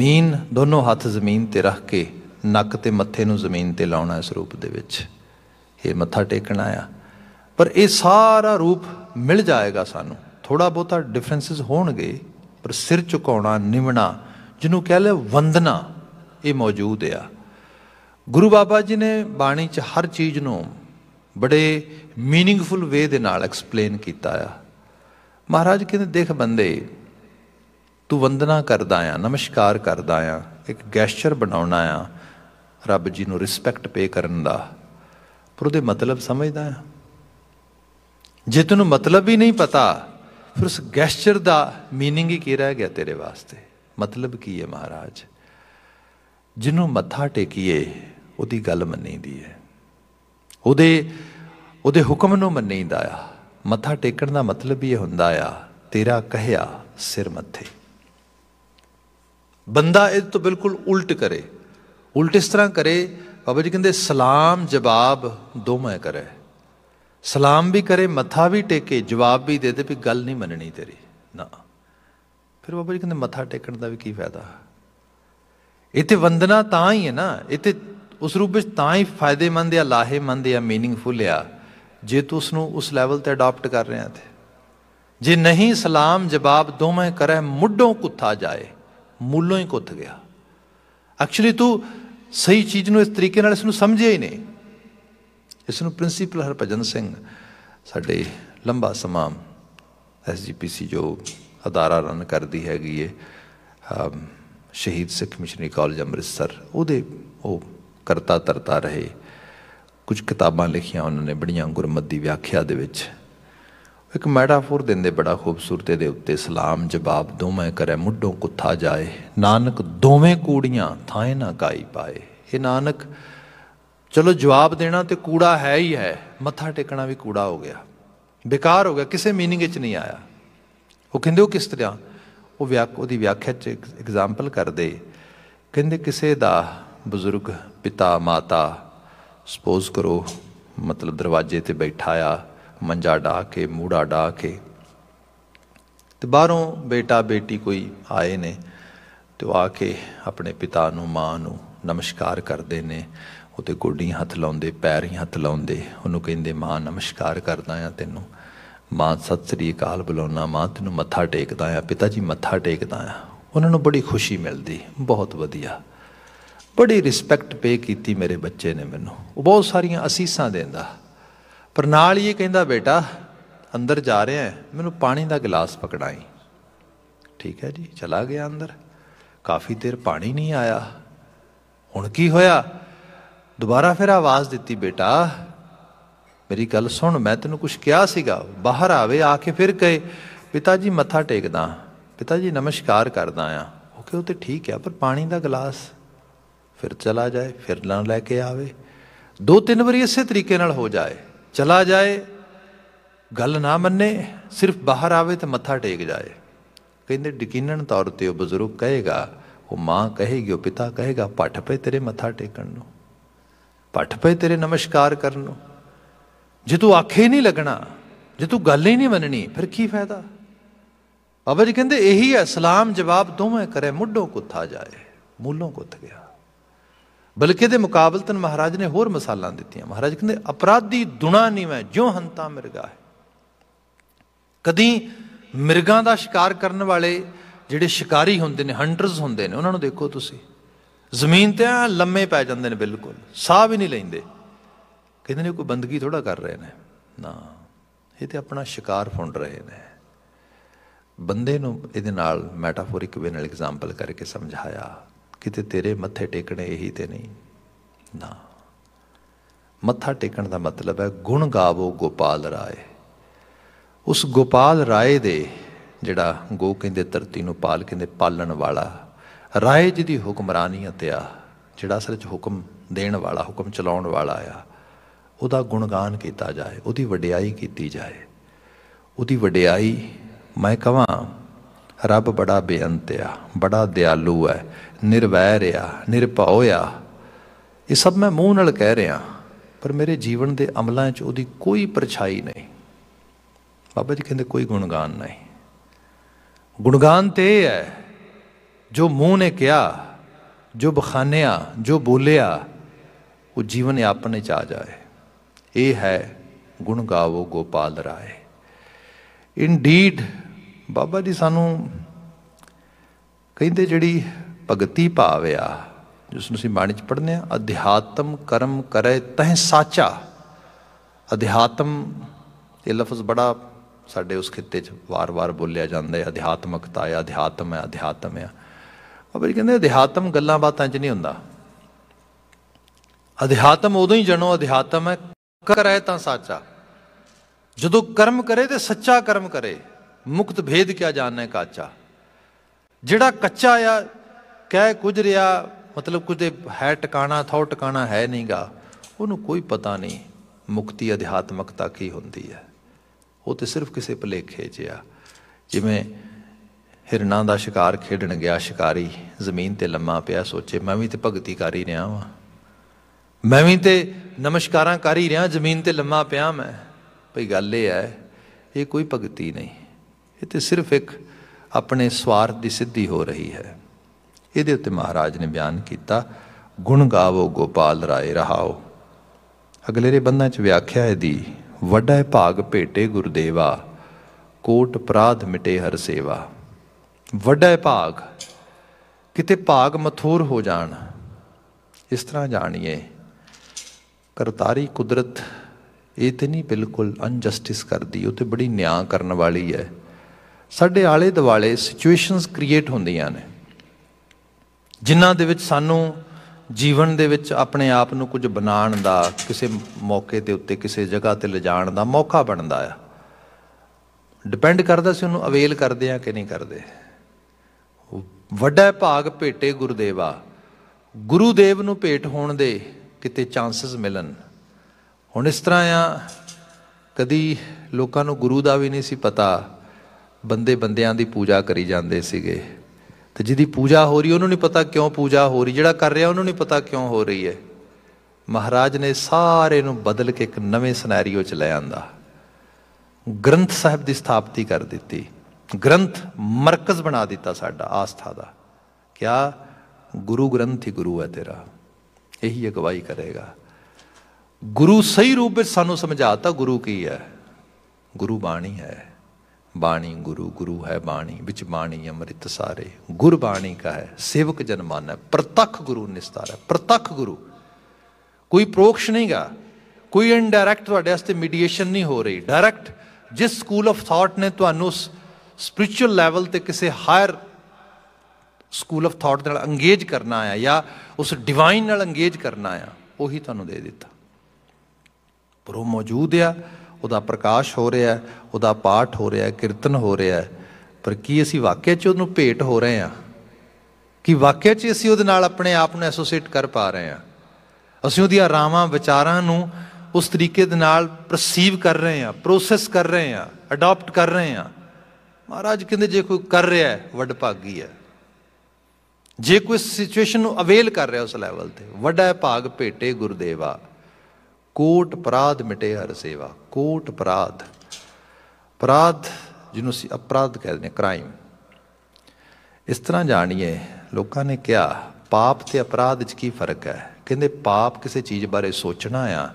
Speaker 1: ਮੀਨ ਦੋਨੋਂ ਹੱਥ ਜ਼ਮੀਨ ਤੇ ਰੱਖ ਕੇ ਨੱਕ ਤੇ ਮੱਥੇ ਨੂੰ ਜ਼ਮੀਨ ਤੇ ਲਾਉਣਾ ਇਸ ਰੂਪ ਦੇ ਵਿੱਚ ਇਹ ਮੱਥਾ ਟੇਕਣਾ ਆ ਪਰ ਇਹ ਸਾਰਾ ਰੂਪ ਮਿਲ ਜਾਏਗਾ ਸਾਨੂੰ ਥੋੜਾ ਬਹੁਤਾ ਡਿਫਰੈਂਸਸ ਹੋਣਗੇ ਪਰ ਸਿਰ ਝੁਕਾਉਣਾ ਨਿਮਣਾ ਜਿਹਨੂੰ ਕਹ ਲੈ ਵੰਦਨਾ ਇਹ ਮੌਜੂਦ ਆ ਗੁਰੂ ਬਾਬਾ ਜੀ ਨੇ ਬਾਣੀ 'ਚ ਹਰ ਚੀਜ਼ ਨੂੰ ਬੜੇ मीनिंगफुल ਵੇ ਦੇ ਨਾਲ ਐਕਸਪਲੇਨ ਕੀਤਾ ਆ ਮਹਾਰਾਜ ਕਹਿੰਦੇ ਦੇਖ ਬੰਦੇ ਤੂੰ ਵੰਦਨਾ ਕਰਦਾ ਆ ਨਮਸਕਾਰ ਕਰਦਾ ਆ ਇੱਕ ਗੈਸਚਰ ਬਣਾਉਣਾ ਆ ਰੱਬ ਜੀ ਨੂੰ ਰਿਸਪੈਕਟ ਪੇ ਕਰਨ ਦਾ ਪਰ ਉਹਦੇ ਮਤਲਬ ਸਮਝਦਾ ਹੈ ਜੇ ਤੈਨੂੰ ਮਤਲਬ ਹੀ ਨਹੀਂ ਪਤਾ ਫਿਰ ਉਸ ਗੈਸਚਰ ਦਾ मीनिंग ਹੀ ਕੀ ਰਹਿ ਗਿਆ ਤੇਰੇ ਵਾਸਤੇ ਮਤਲਬ ਕੀ ਹੈ ਮਹਾਰਾਜ ਜਿਹਨੂੰ ਮੱਥਾ ਟੇਕੀਏ ਉਹਦੀ ਗੱਲ ਮੰਨੀਦੀ ਹੈ ਉਹਦੇ ਉਹਦੇ ਹੁਕਮ ਨੂੰ ਮੰਨੀਦਾ ਆ ਮੱਥਾ ਟੇਕਣ ਦਾ ਮਤਲਬ ਇਹ ਹੁੰਦਾ ਆ ਤੇਰਾ ਕਹਿਆ ਸਿਰ ਮੱਥੇ ਬੰਦਾ ਇਹ ਤੋਂ ਬਿਲਕੁਲ ਉਲਟ ਕਰੇ ਉਲਟ ਇਸ ਤਰ੍ਹਾਂ ਕਰੇ ਬਾਬਾ ਜੀ ਕਹਿੰਦੇ ਸਲਾਮ ਜਵਾਬ ਦੋਵੇਂ ਕਰੇ ਸਲਾਮ ਵੀ ਕਰੇ ਮੱਥਾ ਵੀ ਟੇਕੇ ਜਵਾਬ ਵੀ ਦੇ ਦੇ ਵੀ ਗੱਲ ਨਹੀਂ ਮੰਨਣੀ ਤੇਰੀ ਨਾ ਫਿਰ ਬਾਬਾ ਜੀ ਕਹਿੰਦੇ ਮੱਥਾ ਟੇਕਣ ਦਾ ਵੀ ਕੀ ਫਾਇਦਾ ਇੱਥੇ ਵੰਦਨਾ ਤਾਂ ਹੀ ਹੈ ਨਾ ਇੱਥੇ ਉਸ ਰੂਪ ਵਿੱਚ ਤਾਂ ਹੀ ਫਾਇਦੇਮੰਦ ਆ ਲਾਹੇਮੰਦ ਆ ਮੀਨਿੰਗਫੁਲ ਆ ਜੇ ਤੂੰ ਉਸ ਨੂੰ ਉਸ ਲੈਵਲ ਤੇ ਅਡਾਪਟ ਕਰ ਰਿਹਾ ਤੇ ਜੇ ਨਹੀਂ ਸਲਾਮ ਜਵਾਬ ਦੋਵੇਂ ਕਰੇ ਮੁੱਢੋਂ ਕੁੱਥਾ ਜਾਏ ਮੂਲੋਂ ਹੀ ਕੁੱਥ ਗਿਆ ਐਕਚੁਅਲੀ ਤੂੰ ਸਹੀ ਚੀਜ਼ ਨੂੰ ਇਸ ਤਰੀਕੇ ਨਾਲ ਇਸ ਨੂੰ ਸਮਝਿਆ ਹੀ ਨਹੀਂ ਇਸ ਨੂੰ ਪ੍ਰਿੰਸੀਪਲ ਹਰਪਜਨ ਸਿੰਘ ਸਾਡੇ ਲੰਬਾ ਸਮਾਂ ਐਸਜੀਪੀਸੀ ਜੋ ਅਦਾਰਾ ਰਨ ਕਰਦੀ ਹੈਗੀ ਏ ਸ਼ਹੀਦ ਸਿੱਖ ਮਿਸ਼ਨਰੀ ਕਾਲਜ ਅੰਮ੍ਰਿਤਸਰ ਉਹਦੇ ਉਹ ਕਰਤਾ ਤਰਤਾ ਰਹੇ ਕੁਝ ਕਿਤਾਬਾਂ ਲਿਖੀਆਂ ਉਹਨਾਂ ਨੇ ਬੜੀਆਂ ਗੁਰਮਤ ਦੀ ਵਿਆਖਿਆ ਦੇ ਵਿੱਚ ਇੱਕ ਮੈਟਾਫੋਰ ਦਿੰਦੇ ਬੜਾ ਖੂਬਸੂਰਤ ਦੇ ਉੱਤੇ ਸਲਾਮ ਜਵਾਬ ਦੋਵੇਂ ਕਰੇ ਮੁੱਢੋਂ ਕੁੱਥਾ ਜਾਏ ਨਾਨਕ ਦੋਵੇਂ ਕੂੜੀਆਂ ਥਾਏ ਨਾ ਕਾਈ ਪਾਏ ਇਹ ਨਾਨਕ ਚਲੋ ਜਵਾਬ ਦੇਣਾ ਤੇ ਕੂੜਾ ਹੈ ਹੀ ਹੈ ਮੱਥਾ ਟੇਕਣਾ ਵੀ ਕੂੜਾ ਹੋ ਗਿਆ ਬੇਕਾਰ ਹੋ ਗਿਆ ਕਿਸੇ ਮੀਨਿੰਗ ਵਿੱਚ ਨਹੀਂ ਆਇਆ ਉਹ ਕਹਿੰਦੇ ਉਹ ਕਿਸ ਤਰ੍ਹਾਂ ਉਹ ਵਿਆਖ ਉਹਦੀ ਵਿਆਖਿਆ ਚ ਐਗਜ਼ਾਮਪਲ ਕਰਦੇ ਕਹਿੰਦੇ ਕਿਸੇ ਦਾ ਬਜ਼ੁਰਗ ਪਿਤਾ ਮਾਤਾ ਸਪੋਜ਼ ਕਰੋ ਮਤਲਬ ਦਰਵਾਜ਼ੇ ਤੇ ਬੈਠਾ ਆ ਮੰਜਾ ਢਾ ਕੇ ਮੂੜਾ ਢਾ ਕੇ ਤੇ ਬਾਹਰੋਂ ਬੇਟਾ ਬੇਟੀ ਕੋਈ ਆਏ ਨੇ ਤੇ ਆ ਕੇ ਆਪਣੇ ਪਿਤਾ ਨੂੰ ਮਾਂ ਨੂੰ ਨਮਸਕਾਰ ਕਰਦੇ ਨੇ ਉਤੇ ਗੋਡੀਆਂ ਹੱਥ ਲਾਉਂਦੇ ਪੈਰ ਹੀ ਹੱਥ ਲਾਉਂਦੇ ਉਹਨੂੰ ਕਹਿੰਦੇ ਮਾਂ ਨਮਸਕਾਰ ਕਰਦਾ ਆ ਤੈਨੂੰ ਮਾਂ ਸਤਿ ਸ੍ਰੀ ਅਕਾਲ ਬੁਲਾਉਣਾ ਮਾਂ ਤੈਨੂੰ ਮੱਥਾ ਟੇਕਦਾ ਆ ਪਿਤਾ ਜੀ ਮੱਥਾ ਟੇਕਦਾ ਆ ਉਹਨਾਂ ਨੂੰ ਬੜੀ ਖੁਸ਼ੀ ਮਿਲਦੀ ਬਹੁਤ ਵਧੀਆ ਬੜੀ ਰਿਸਪੈਕਟ ਪੇ ਕੀਤੀ ਮੇਰੇ ਬੱਚੇ ਨੇ ਮੈਨੂੰ ਉਹ ਬਹੁਤ ਸਾਰੀਆਂ ਅਸੀਸਾਂ ਦਿੰਦਾ ਪਰ ਨਾਲ ਹੀ ਇਹ ਕਹਿੰਦਾ ਬੇਟਾ ਅੰਦਰ ਜਾ ਰਿਹਾ ਹੈ ਮੈਨੂੰ ਪਾਣੀ ਦਾ ਗਲਾਸ ਪਕੜਾਈ ਠੀਕ ਹੈ ਜੀ ਚਲਾ ਗਿਆ ਅੰਦਰ ਕਾਫੀ ਦੇਰ ਪਾਣੀ ਨਹੀਂ ਆਇਆ ਹੁਣ ਕੀ ਹੋਇਆ ਦੁਬਾਰਾ ਫਿਰ ਆਵਾਜ਼ ਦਿੱਤੀ ਬੇਟਾ ਮੇਰੀ ਗੱਲ ਸੁਣ ਮੈਂ ਤੈਨੂੰ ਕੁਝ ਕਿਹਾ ਸੀਗਾ ਬਾਹਰ ਆਵੇ ਆ ਕੇ ਫਿਰ ਕਹੇ ਪਿਤਾ ਜੀ ਮੱਥਾ ਟੇਕਦਾ ਪਿਤਾ ਜੀ ਨਮਸਕਾਰ ਕਰਦਾ ਆ ਉਹ ਕਿ ਉਹ ਤੇ ਠੀਕ ਆ ਪਰ ਪਾਣੀ ਦਾ ਗਲਾਸ ਫਿਰ ਚਲਾ ਜਾਏ ਫਿਰ ਲੈ ਕੇ ਆਵੇ ਦੋ ਤਿੰਨ ਵਾਰੀ ਇਸੇ ਤਰੀਕੇ ਨਾਲ ਹੋ ਜਾਏ ਚਲਾ ਜਾਏ ਗੱਲ ਨਾ ਮੰਨੇ ਸਿਰਫ ਬਾਹਰ ਆਵੇ ਤੇ ਮੱਥਾ ਟੇਕ ਜਾਏ ਕਹਿੰਦੇ ਯਕੀਨਨ ਤੌਰ ਤੇ ਉਹ ਬਜ਼ੁਰਗ ਕਹੇਗਾ ਉਹ ਮਾਂ ਕਹੇਗੀ ਉਹ ਪਿਤਾ ਕਹੇਗਾ ਪੱਠ ਪਏ ਤੇਰੇ ਮੱਥਾ ਟੇਕਣ ਨੂੰ ਪੱਠ ਪਏ ਤੇਰੇ ਨਮਸਕਾਰ ਕਰਨ ਨੂੰ ਜੇ ਤੂੰ ਆਖੇ ਨਹੀਂ ਲੱਗਣਾ ਜੇ ਤੂੰ ਗੱਲ ਹੀ ਨਹੀਂ ਮੰਨਣੀ ਫਿਰ ਕੀ ਫਾਇਦਾ ਬਾਬਾ ਜੀ ਕਹਿੰਦੇ ਇਹੀ ਹੈ ਸਲਾਮ ਜਵਾਬ ਦੋਵੇਂ ਕਰੇ ਮੁੱਢੋਂ ਕੁੱਥਾ ਜਾਏ ਮੂਲੋਂ ਕੁੱਥ ਗਿਆ ਬਲਕਿ ਦੇ ਮੁਕਾਬਲਤਨ ਮਹਾਰਾਜ ਨੇ ਹੋਰ ਮਿਸਾਲਾਂ ਦਿੱਤੀਆਂ ਮਹਾਰਾਜ ਕਹਿੰਦੇ ਅਪਰਾਧੀ ਦੁਣਾ ਨਹੀਂ ਮੈਂ ਜਿਉ ਹੰਤਾ ਮਿਰਗਾ ਹੈ ਕਦੀ ਮਿਰਗਾ ਦਾ ਸ਼ਿਕਾਰ ਕਰਨ ਵਾਲੇ ਜਿਹੜੇ ਸ਼ਿਕਾਰੀ ਹੁੰਦੇ ਨੇ ਹੰਟਰਸ ਹੁੰਦੇ ਨੇ ਉਹਨਾਂ ਨੂੰ ਦੇਖੋ ਤੁਸੀਂ ਜ਼ਮੀਨ ਤੇ ਆ ਲੰਮੇ ਪੈ ਜਾਂਦੇ ਨੇ ਬਿਲਕੁਲ ਸਾਹ ਵੀ ਨਹੀਂ ਲੈਂਦੇ ਕਹਿੰਦੇ ਨੇ ਕੋਈ ਬੰਦਗੀ ਥੋੜਾ ਕਰ ਰਹੇ ਨੇ ਨਾ ਇਹ ਤੇ ਆਪਣਾ ਸ਼ਿਕਾਰ ਫੁੰਡ ਰਹੇ ਨੇ ਬੰਦੇ ਨੂੰ ਇਹਦੇ ਨਾਲ ਮੈਟਾਫੋਰਿਕ ਵੇ ਨਾਲ ਐਗਜ਼ਾਮਪਲ ਕਰਕੇ ਸਮਝਾਇਆ ਕਿਤੇ ਤੇਰੇ ਮੱਥੇ ਟੇਕਣੇ ਇਹੀ ਤੇ ਨਹੀਂ ਨਾ ਮੱਥਾ ਟੇਕਣ ਦਾ ਮਤਲਬ ਹੈ ਗੁਣ ਗਾਵੋ ਗੋਪਾਲ ਰਾਏ ਉਸ ਗੋਪਾਲ ਰਾਏ ਦੇ ਜਿਹੜਾ ਗੋ ਕਹਿੰਦੇ ਧਰਤੀ ਨੂੰ ਪਾਲ ਕਹਿੰਦੇ ਪਾਲਣ ਵਾਲਾ ਰਾਏ ਜੀ ਦੀ ਅਤੇ ਆ ਜਿਹੜਾ ਅਸਲ ਵਿੱਚ ਹੁਕਮ ਦੇਣ ਵਾਲਾ ਹੁਕਮ ਚਲਾਉਣ ਵਾਲਾ ਆ ਉਹਦਾ ਗੁਣਗਾਨ ਕੀਤਾ ਜਾਏ ਉਹਦੀ ਵਡਿਆਈ ਕੀਤੀ ਜਾਏ ਉਹਦੀ ਵਡਿਆਈ ਮੈਂ ਕਹਾਂ ਰੱਬ ਬੜਾ ਬੇਅੰਤ ਆ ਬੜਾ ਦਿਆਲੂ ਹੈ ਨਿਰਵੈਰ ਆ ਨਿਰਭਉ ਆ ਇਹ ਸਭ ਮੈਂ ਮੂੰਹ ਨਾਲ ਕਹਿ ਰਿਹਾ ਪਰ ਮੇਰੇ ਜੀਵਨ ਦੇ ਅਮਲਾਂ 'ਚ ਉਹਦੀ ਕੋਈ ਪਰਛਾਈ ਨਹੀਂ ਬਾਬਾ ਜੀ ਕਹਿੰਦੇ ਕੋਈ ਗੁਣਗਾਨ ਨਹੀਂ ਗੁਣਗਾਨ ਤੇ ਹੈ ਜੋ ਮੂੰਹ ਨੇ ਕਿਹਾ ਜੋ ਬਖਾਨਿਆ ਜੋ ਬੋਲਿਆ ਉਹ ਜੀਵਨ ਆਪਣੇ ਚ ਆ ਜਾਏ ਇਹ ਹੈ ਗੁਣ ਗਾਵੋ ਗੋਪਾਲ ਰਾਏ ਇਨਡੀਡ ਬਾਬਾ ਜੀ ਸਾਨੂੰ ਕਹਿੰਦੇ ਜਿਹੜੀ ਭਗਤੀ ਭਾਵ ਆ ਜਿਸ ਨੂੰ ਅਸੀਂ ਬਾਣੀ ਚ ਪੜ੍ਹਨੇ ਆ ਅਧਿਆਤਮ ਕਰਮ ਕਰੇ ਤਹ ਸਾਚਾ ਅਧਿਆਤਮ ਇਹ ਲਫ਼ਜ਼ ਬੜਾ ਸਾਡੇ ਉਸ ਖਿੱਤੇ 'ਚ ਵਾਰ-ਵਾਰ ਬੋਲਿਆ ਜਾਂਦਾ ਹੈ ਅਧਿਆਤਮਕਤਾ ਹੈ ਅਧਿਆਤਮ ਹੈ ਅਧਿਆਤਮ ਹੈ ਬਾਬਾ ਇਹ ਕਹਿੰਦੇ ਅਧਿਆਤਮ ਗੱਲਾਂ ਬਾਤਾਂ 'ਚ ਨਹੀਂ ਹੁੰਦਾ ਅਧਿਆਤਮ ਉਦੋਂ ਹੀ ਜਣੋ ਅਧਿਆਤਮ ਹੈ ਕਰੇ ਤਾਂ ਸਾਚਾ ਜਦੋਂ ਕਰਮ ਕਰੇ ਤੇ ਸੱਚਾ ਕਰਮ ਕਰੇ ਮੁਕਤ ਭੇਦ ਕਿਆ ਜਾਣਨਾ ਕਾਚਾ ਜਿਹੜਾ ਕੱਚਾ ਆ ਕਹਿ ਕੁਝ ਰਿਆ ਮਤਲਬ ਕੁਝ ਹੈ ਟਿਕਾਣਾ ਥੋ ਟਿਕਾਣਾ ਹੈ ਨਹੀਂਗਾ ਉਹਨੂੰ ਕੋਈ ਪਤਾ ਨਹੀਂ ਮੁਕਤੀ ਅਧਿਆਤਮਕਤਾ ਕੀ ਹੁੰਦੀ ਹੈ ਉਹ ਤੇ ਸਿਰਫ ਕਿਸੇ ਭਲੇਖੇ 'ਚ ਆ ਜਿਵੇਂ ਹਿਰਨਾ ਦਾ ਸ਼ਿਕਾਰ ਖੇਡਣ ਗਿਆ ਸ਼ਿਕਾਰੀ ਜ਼ਮੀਨ ਤੇ ਲੰਮਾ ਪਿਆ ਸੋਚੇ ਮੈਂ ਵੀ ਤੇ ਭਗਤੀ ਕਰ ਹੀ ਰਿਹਾ ਵਾਂ ਮੈਂ ਵੀ ਤੇ ਨਮਸਕਾਰਾਂ ਕਰ ਹੀ ਰਿਹਾ ਜ਼ਮੀਨ ਤੇ ਲੰਮਾ ਪਿਆ ਮੈਂ ਭਈ ਗੱਲ ਇਹ ਹੈ ਇਹ ਕੋਈ ਭਗਤੀ ਨਹੀਂ ਇਹ ਤੇ ਸਿਰਫ ਇੱਕ ਆਪਣੇ ਸਵਾਰਥ ਦੀ ਸਿੱਧੀ ਹੋ ਰਹੀ ਹੈ ਇਹਦੇ ਉੱਤੇ ਮਹਾਰਾਜ ਨੇ ਬਿਆਨ ਕੀਤਾ ਗੁਣ ਗਾਵੋ ਗੋਪਾਲ ਰਾਏ ਰਹਾਓ ਅਗਲੇ ਬੰਦਾਂ ਚ ਵਿਆਖਿਆ ਹੈ ਦੀ ਵੱਡਾ ਭਾਗ ਭੇਟੇ ਗੁਰਦੇਵਾ ਕੋਟ ਪ੍ਰਾਧ ਮਿਟੇ ਹਰ ਸੇਵਾ ਵੱਡਾ ਭਾਗ ਕਿਤੇ ਭਾਗ ਮਥੂਰ ਹੋ ਜਾਣ ਇਸ ਤਰ੍ਹਾਂ ਜਾਣੀਏ ਕਰਤਾਰੀ ਕੁਦਰਤ ਇਹ ਤੇ ਨਹੀਂ ਬਿਲਕੁਲ ਅਨਜਸਟਿਸ ਕਰਦੀ ਉਹ ਤੇ ਬੜੀ ਨਿਆਂ ਕਰਨ ਵਾਲੀ ਹੈ ਸਾਡੇ ਆਲੇ ਦੁਆਲੇ ਸਿਚੁਏਸ਼ਨਸ ਕ੍ਰੀਏਟ ਹੁੰਦੀਆਂ ਨੇ ਜਿਨ੍ਹਾਂ ਦੇ ਵਿੱਚ ਸਾਨੂੰ ਜੀਵਨ ਦੇ ਵਿੱਚ ਆਪਣੇ ਆਪ ਨੂੰ ਕੁਝ ਬਣਾਉਣ ਦਾ ਕਿਸੇ ਮੌਕੇ ਦੇ ਉੱਤੇ ਕਿਸੇ ਜਗ੍ਹਾ ਤੇ ਲਿਜਾਣ ਦਾ ਮੌਕਾ ਬਣਦਾ ਆ ਡਿਪੈਂਡ ਕਰਦਾ ਸੀ ਉਹਨੂੰ ਅਵੇਲ ਕਰਦੇ ਆ ਕਿ ਨਹੀਂ ਕਰਦੇ ਵੱਡਾ ਭਾਗ ਭੇਟੇ ਗੁਰਦੇਵਾ ਗੁਰੂਦੇਵ ਨੂੰ ਭੇਟ ਹੋਣ ਦੇ ਕਿਤੇ ਚਾਂਸਸ ਮਿਲਣ ਹੁਣ ਇਸ ਤਰ੍ਹਾਂ ਆ ਕਦੀ ਲੋਕਾਂ ਨੂੰ ਗੁਰੂ ਦਾ ਵੀ ਨਹੀਂ ਸੀ ਪਤਾ ਬੰਦੇ ਬੰਦਿਆਂ ਦੀ ਪੂਜਾ ਕਰੀ ਜਾਂਦੇ ਸੀਗੇ ਤੇ ਜਿਹਦੀ ਪੂਜਾ ਹੋ ਰਹੀ ਉਹਨੂੰ ਨਹੀਂ ਪਤਾ ਕਿਉਂ ਪੂਜਾ ਹੋ ਰਹੀ ਜਿਹੜਾ ਕਰ ਰਿਹਾ ਉਹਨੂੰ ਨਹੀਂ ਪਤਾ ਕਿਉਂ ਹੋ ਰਹੀ ਹੈ ਮਹਾਰਾਜ ਨੇ ਸਾਰੇ ਨੂੰ ਬਦਲ ਕੇ ਇੱਕ ਨਵੇਂ ਸਿਨੈਰੀਓ ਚ ਲੈ ਆਂਦਾ ਗ੍ਰੰਥ ਸਾਹਿਬ ਦੀ ਸਥਾਪਤੀ ਕਰ ਦਿੱਤੀ ਗ੍ਰੰਥ ਮਰਕਜ਼ ਬਣਾ ਦਿੱਤਾ ਸਾਡਾ ਆਸਥਾ ਦਾ ਕਿਆ ਗੁਰੂ ਗ੍ਰੰਥ ਹੀ ਗੁਰੂ ਹੈ ਤੇਰਾ ਇਹੀ ਅਗਵਾਈ ਕਰੇਗਾ ਗੁਰੂ ਸਹੀ ਰੂਪ ਵਿੱਚ ਸਾਨੂੰ ਸਮਝਾਤਾ ਗੁਰੂ ਕੀ ਹੈ ਗੁਰੂ ਬਾਣੀ ਹੈ ਬਾਣੀ ਗੁਰੂ ਗੁਰੂ ਹੈ ਬਾਣੀ ਵਿੱਚ ਬਾਣੀ ਅੰਮ੍ਰਿਤ ਸਾਰੇ ਗੁਰ ਬਾਣੀ ਕਾ ਹੈ ਸੇਵਕ ਜਨ ਮਾਨੈ ਪ੍ਰਤੱਖ ਗੁਰੂ ਨਿਸਤਾਰ ਹੈ ਪ੍ਰਤੱਖ ਗੁਰੂ ਕੋਈ ਪ੍ਰੋਕਸ਼ ਨਹੀਂਗਾ ਕੋਈ ਇਨਡਾਇਰੈਕਟ ਤੁਹਾਡੇ ਵਾਸਤੇ ਮੀਡੀਏਸ਼ਨ ਨਹੀਂ ਹੋ ਰਹੀ ਡਾਇਰੈਕਟ ਜਿਸ ਸਕੂਲ ਆਫ ਥਾਟ ਨੇ ਤੁਹਾਨੂੰ ਉਸ ਸਪਿਰਚੁਅਲ ਲੈਵਲ ਤੇ ਕਿਸੇ ਹਾਇਰ ਸਕੂਲ ਆਫ ਥਾਟ ਨਾਲ ਅੰਗੇਜ ਕਰਨਾ ਆ ਜਾਂ ਉਸ ਡਿਵਾਈਨ ਨਾਲ ਅੰਗੇਜ ਕਰਨਾ ਆ ਉਹੀ ਤੁਹਾਨੂੰ ਦੇ ਦਿੱਤਾ ਪਰ ਉਹ ਮੌਜੂਦ ਆ ਉਹਦਾ ਪ੍ਰਕਾਸ਼ ਹੋ ਰਿਹਾ ਹੈ ਉਹਦਾ ਪਾਠ ਹੋ ਰਿਹਾ ਹੈ ਕੀਰਤਨ ਹੋ ਰਿਹਾ ਹੈ ਪਰ ਕੀ ਅਸੀਂ ਵਾਕਿਆ 'ਚ ਉਹਨੂੰ ਭੇਟ ਹੋ ਰਹੇ ਆ ਕਿ ਵਾਕਿਆ 'ਚ ਅਸੀਂ ਉਹਦੇ ਨਾਲ ਆਪਣੇ ਆਪ ਨੂੰ ਐਸੋਸੀਏਟ ਕਰ ਪਾ ਰਹੇ ਆ ਅਸੀਂ ਉਹਦੀਆਂ ਰਾਵਾਂ ਵਿਚਾਰਾਂ ਨੂੰ ਉਸ ਤਰੀਕੇ ਦੇ ਨਾਲ ਪਰਸੀਵ ਕਰ ਰਹੇ ਆ ਪ੍ਰੋਸੈਸ ਕਰ ਰਹੇ ਆ ਅਡਾਪਟ ਕਰ ਰਹੇ ਆ ਮਹਾਰਾਜ ਕਹਿੰਦੇ ਜੇ ਕੋਈ ਕਰ ਰਿਹਾ ਹੈ ਵੱਡ ਭਾਗੀ ਹੈ ਜੇ ਕੋਈ ਸਿਚੁਏਸ਼ਨ ਨੂੰ ਅਵੇਲ ਕਰ ਰਿਹਾ ਉਸ ਲੈਵਲ ਤੇ ਵੱਡਾ ਭਾਗ ਭੇਟੇ ਗੁਰਦੇਵਾ ਕੋਟ ਪ੍ਰਾਧ ਮਿਟੇ ਹਰ ਸੇਵਾ ਕੋਟ ਪ੍ਰਾਧ ਪ੍ਰਾਧ ਜਿਹਨੂੰ ਅਸੀਂ ਅਪਰਾਧ ਕਹਿੰਦੇ ਨੇ ਕ੍ਰਾਈਮ ਇਸ ਤਰ੍ਹਾਂ ਜਾਣੀਏ ਲੋਕਾਂ ਨੇ ਕਿਹਾ ਪਾਪ ਤੇ ਅਪਰਾਧ ਵਿੱਚ ਕੀ ਫਰਕ ਹੈ ਕਹਿੰਦੇ ਪਾਪ ਕਿਸੇ ਚੀਜ਼ ਬਾਰੇ ਸੋਚਣਾ ਆ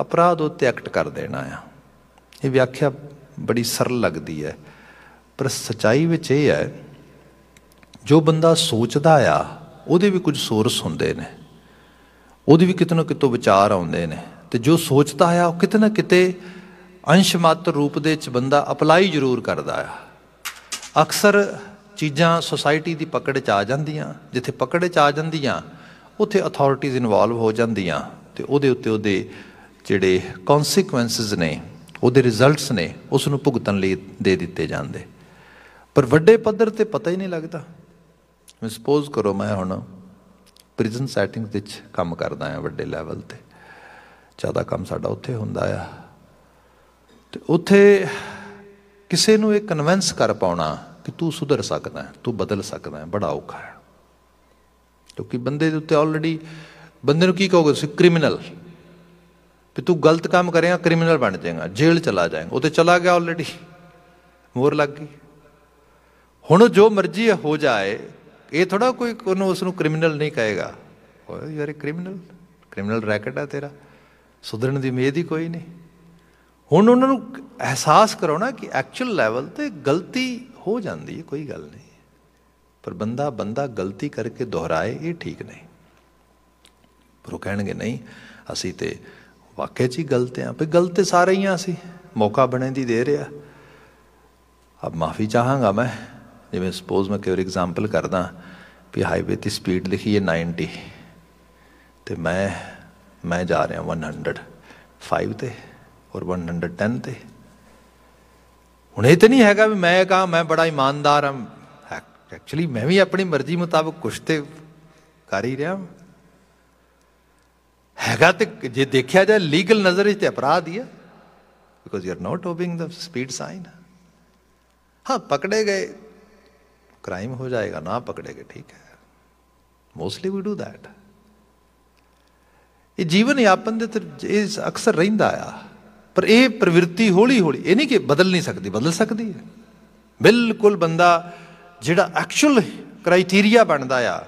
Speaker 1: ਅਪਰਾਧ ਉੱਤੇ ਐਕਟ ਕਰ ਦੇਣਾ ਆ ਇਹ ਵਿਆਖਿਆ ਬੜੀ ਸਰਲ ਲੱਗਦੀ ਹੈ ਪਰ ਸਚਾਈ ਵਿੱਚ ਇਹ ਹੈ ਜੋ ਬੰਦਾ ਸੋਚਦਾ ਆ ਉਹਦੇ ਵੀ ਕੁਝ ਸੋਰਸ ਹੁੰਦੇ ਨੇ ਉਹਦੇ ਵੀ ਕਿਤਨੋ ਕਿਤੋਂ ਵਿਚਾਰ ਆਉਂਦੇ ਨੇ ਤੇ ਜੋ ਸੋਚਦਾ ਆ ਉਹ ਕਿਤੇ ਨਾ ਕਿਤੇ ਅੰਸ਼ ਮਾਤਰ ਰੂਪ ਦੇ ਵਿੱਚ ਬੰਦਾ ਅਪਲਾਈ ਜ਼ਰੂਰ ਕਰਦਾ ਆ ਅਕਸਰ ਚੀਜ਼ਾਂ ਸੋਸਾਇਟੀ ਦੀ ਪਕੜ 'ਚ ਆ ਜਾਂਦੀਆਂ ਜਿੱਥੇ ਪਕੜ 'ਚ ਆ ਜਾਂਦੀਆਂ ਉੱਥੇ ਅਥਾਰਟੀਜ਼ ਇਨਵੋਲਵ ਹੋ ਜਾਂਦੀਆਂ ਤੇ ਉਹਦੇ ਉੱਤੇ ਉਹਦੇ ਜਿਹੜੇ ਕੌਨਸੀਕਵੈਂਸਸ ਨੇ ਉਹਦੇ ਰਿਜ਼ਲਟਸ ਨੇ ਉਸ ਨੂੰ ਭੁਗਤਣ ਲਈ ਦੇ ਦਿੱਤੇ ਜਾਂਦੇ ਪਰ ਵੱਡੇ ਪੱਧਰ ਤੇ ਪਤਾ ਹੀ ਨਹੀਂ ਲੱਗਦਾ ਮੈਂ ਸੁਪੋਜ਼ ਕਰੋ ਮੈਂ ਹੁਣ ਪ੍ਰਿਜ਼ਨ ਸੈਟਿੰਗ ਵਿੱਚ ਕੰਮ ਕਰਦਾ ਹਾਂ ਵੱਡੇ ਲੈਵਲ ਤੇ ਜ਼ਿਆਦਾ ਕੰਮ ਸਾਡਾ ਉੱਥੇ ਹੁੰਦਾ ਆ ਤੇ ਉੱਥੇ ਕਿਸੇ ਨੂੰ ਇਹ ਕਨਵਿੰਸ ਕਰ ਪਾਉਣਾ ਕਿ ਤੂੰ ਸੁਧਰ ਸਕਦਾ ਹੈ ਤੂੰ ਬਦਲ ਸਕਦਾ ਹੈ ਬੜਾ ਔਖਾ ਹੈ ਕਿਉਂਕਿ ਬੰਦੇ ਦੇ ਉੱਤੇ ਆਲਰੇਡੀ ਬੰਦੇ ਨੂੰ ਕੀ ਕਹੋਗੇ ਤੁਸੀਂ ਕ੍ਰਿਮੀਨਲ ਕਿ ਤੂੰ ਗਲਤ ਕੰਮ ਕਰੇਗਾ ਕ੍ਰਿਮੀਨਲ ਬਣ ਜਾਏਗਾ ਜੇਲ੍ਹ ਚਲਾ ਜਾਏਗਾ ਉਹ ਤੇ ਚਲਾ ਗਿਆ ਆਲਰੇਡੀ ਮੋਰ ਲੱਗ ਗਈ ਹੁਣ ਜੋ ਮਰਜ਼ੀ ਹੋ ਜਾਏ ਇਹ ਥੋੜਾ ਕੋਈ ਉਹਨੂੰ ਉਸ ਨੂੰ ਕ੍ਰਿਮੀਨਲ ਨਹੀਂ ਕਹੇਗਾ ਓਏ ਯਾਰ ਇਹ ਕ੍ਰਿਮੀਨਲ ਕ੍ਰਿਮੀਨਲ ਰੈਕਟ ਆ ਤੇਰਾ ਸੁਧਰਨ ਦੀ ਉਮੀਦ ਹੀ ਕੋਈ ਨਹੀਂ ਹੁਣ ਉਹਨਾਂ ਨੂੰ ਅਹਿਸਾਸ ਕਰਾਉਣਾ ਕਿ ਐਕਚੁਅਲ ਲੈਵਲ ਤੇ ਗਲਤੀ ਹੋ ਜਾਂਦੀ ਹੈ ਕੋਈ ਗੱਲ ਨਹੀਂ ਪਰ ਬੰਦਾ ਬੰਦਾ ਗਲਤੀ ਕਰਕੇ ਦੁਹਰਾਏ ਇਹ ਠੀਕ ਨਹੀਂ ਪਰ ਉਹ ਕਹਿਣਗੇ ਨਹੀਂ ਅਸੀਂ ਤੇ ਵਾਕਿਆ 'ਚ ਹੀ ਗਲਤ ਆ ਭਈ ਗਲਤ ਤੇ ਸਾਰੇ ਹੀ ਆ ਅਸੀਂ ਮੌਕਾ ਬਣਨ ਦੀ ਦੇ ਰਿਹਾ ਅਬ ਮਾਫੀ ਚਾਹਾਂਗਾ ਮੈਂ ਜਿਵੇਂ ਸਪੋਜ਼ ਮੈਂ ਕੋਈ ਐਗਜ਼ਾਮਪਲ ਕਰਦਾ ਵੀ ਹਾਈਵੇ ਤੇ ਸਪੀਡ ਲਿਖੀ ਹੈ 90 ਤੇ ਮੈਂ ਮੈਂ ਜਾ ਰਿਹਾ 105 ਤੇ ਔਰ 110 ਤੇ ਹੁਣ ਇਹ ਤੇ ਨਹੀਂ ਹੈਗਾ ਵੀ ਮੈਂ ਕਹਾ ਮੈਂ ਬੜਾ ਇਮਾਨਦਾਰ ਹਾਂ ਐਕਚੁਅਲੀ ਮੈਂ ਵੀ ਆਪਣੀ ਮਰਜ਼ੀ ਮੁਤਾਬਕ ਕੁਛ ਤੇ ਕਰ ਹੀ ਰਿਹਾ ਹੈਗਾ ਤੇ ਜੇ ਦੇਖਿਆ ਜਾਏ ਲੀਗਲ ਨਜ਼ਰ ਵਿੱਚ ਤੇ ਅਪਰਾਧ ਹੀ ਹੈ because you are not obeying the speed sign ਹਾਂ ਪਕੜੇ ਗਏ ਕ੍ਰਾਈਮ ਹੋ ਜਾਏਗਾ ਨਾ ਪਕੜੇ ਗਏ ਠੀਕ ਹੈ ਮੋਸਟਲੀ ਵੀ ਡੂ ਥੈਟ ਇਹ ਜੀਵਨ ਯਾਪਨ ਦੇ ਤੇ ਇਹ ਅਕਸਰ ਰਹਿੰਦਾ ਆ ਪਰ ਇਹ ਪ੍ਰਵਿਰਤੀ ਹੌਲੀ ਹੌਲੀ ਇਹ ਨਹੀਂ ਕਿ ਬਦਲ ਨਹੀਂ ਸਕਦੀ ਬਦਲ ਸਕਦੀ ਹੈ ਬਿਲਕੁਲ ਬੰਦਾ ਜਿਹੜਾ ਐਕਚੁਅਲ ਕ੍ਰਾਈਟੇਰੀਆ ਬਣਦਾ ਆ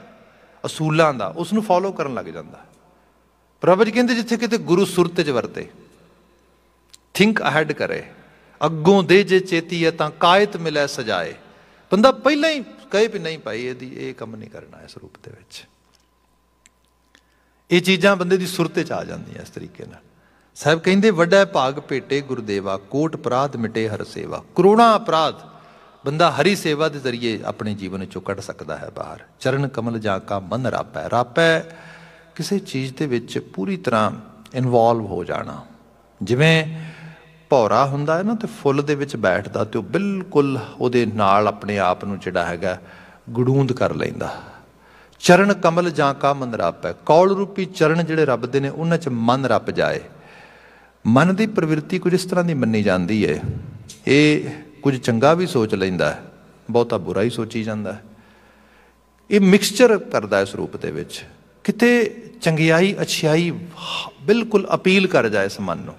Speaker 1: ਅਸੂਲਾਂ ਦਾ ਉਸ ਨੂੰ ਫਾਲੋ ਕਰਨ ਲੱਗ ਜਾਂਦਾ ਪ੍ਰਭੂ ਜੀ ਕਹਿੰਦੇ ਜਿੱਥੇ ਕਿਤੇ ਗੁਰੂ ਸੁਰਤ 'ਚ ਵਰਤੇ ਥਿੰਕ ਅਹੈਡ ਕਰੇ ਅੱਗੋਂ ਦੇ ਜੇ ਚੇਤੀ ਹੈ ਤਾਂ ਕਾਇਤ ਮਿਲੇ ਸਜਾਏ ਬੰਦਾ ਪਹਿਲਾਂ ਹੀ ਕਹੇ ਵੀ ਨਹੀਂ ਭਾਈ ਇਹਦੀ ਇਹ ਕੰਮ ਨਹੀਂ ਕਰਨਾ ਇਸ ਰੂਪ ਦੇ ਵਿੱਚ ਇਹ ਚੀਜ਼ਾਂ ਬੰਦੇ ਦੀ ਸੁਰਤੇ ਚ ਆ ਜਾਂਦੀਆਂ ਇਸ ਤਰੀਕੇ ਨਾਲ ਸਾਬ ਕਹਿੰਦੇ ਵੱਡਾ ਭਾਗ ਭੇਟੇ ਗੁਰਦੇਵਾ ਕੋਟ ਅਪਰਾਧ ਮਿਟੇ ਹਰ ਸੇਵਾ ਕਰੋੜਾਂ ਅਪਰਾਧ ਬੰਦਾ ਹਰੀ ਸੇਵਾ ਦੇ ਜ਼ਰੀਏ ਆਪਣੇ ਜੀਵਨ ਚੋਂ ਕੱਢ ਸਕਦਾ ਹੈ ਬਾਹਰ ਚਰਨ ਕਮਲ ਜਾ ਕਾ ਮਨ ਰਾਪੈ ਰਾਪੈ ਕਿਸੇ ਚੀਜ਼ ਦੇ ਵਿੱਚ ਪੂਰੀ ਤਰ੍ਹਾਂ ਇਨਵੋਲਵ ਹੋ ਜਾਣਾ ਜਿਵੇਂ ਭੌਰਾ ਹੁੰਦਾ ਹੈ ਨਾ ਤੇ ਫੁੱਲ ਦੇ ਵਿੱਚ ਬੈਠਦਾ ਤੇ ਉਹ ਬਿਲਕੁਲ ਉਹਦੇ ਨਾਲ ਆਪਣੇ ਆਪ ਨੂੰ ਜਿਹੜਾ ਹੈਗਾ ਗੜੂੰਦ ਕਰ ਲੈਂਦਾ ਚਰਨ ਕਮਲ ਜਾਂ ਕਾ ਮਨ ਰੱਪੈ ਕੌਲ ਰੂਪੀ ਚਰਨ ਜਿਹੜੇ ਰੱਬ ਦੇ ਨੇ ਉਹਨਾਂ 'ਚ ਮਨ ਰੱਪ ਜਾਏ ਮਨ ਦੀ ਪ੍ਰਵਿਰਤੀ ਕੁਝ ਇਸ ਤਰ੍ਹਾਂ ਦੀ ਮੰਨੀ ਜਾਂਦੀ ਹੈ ਇਹ ਕੁਝ ਚੰਗਾ ਵੀ ਸੋਚ ਲੈਂਦਾ ਹੈ ਬਹੁਤਾ ਬੁਰਾ ਹੀ ਸੋਚੀ ਜਾਂਦਾ ਹੈ ਇਹ ਮਿਕਸਚਰ ਕਰਦਾ ਇਸ ਰੂਪ ਦੇ ਵਿੱਚ ਕਿਤੇ ਚੰਗਿਆਈ ਅਛਿਆਈ ਬਿਲਕੁਲ ਅਪੀਲ ਕਰ ਜਾਏ ਇਸ ਮਨ ਨੂੰ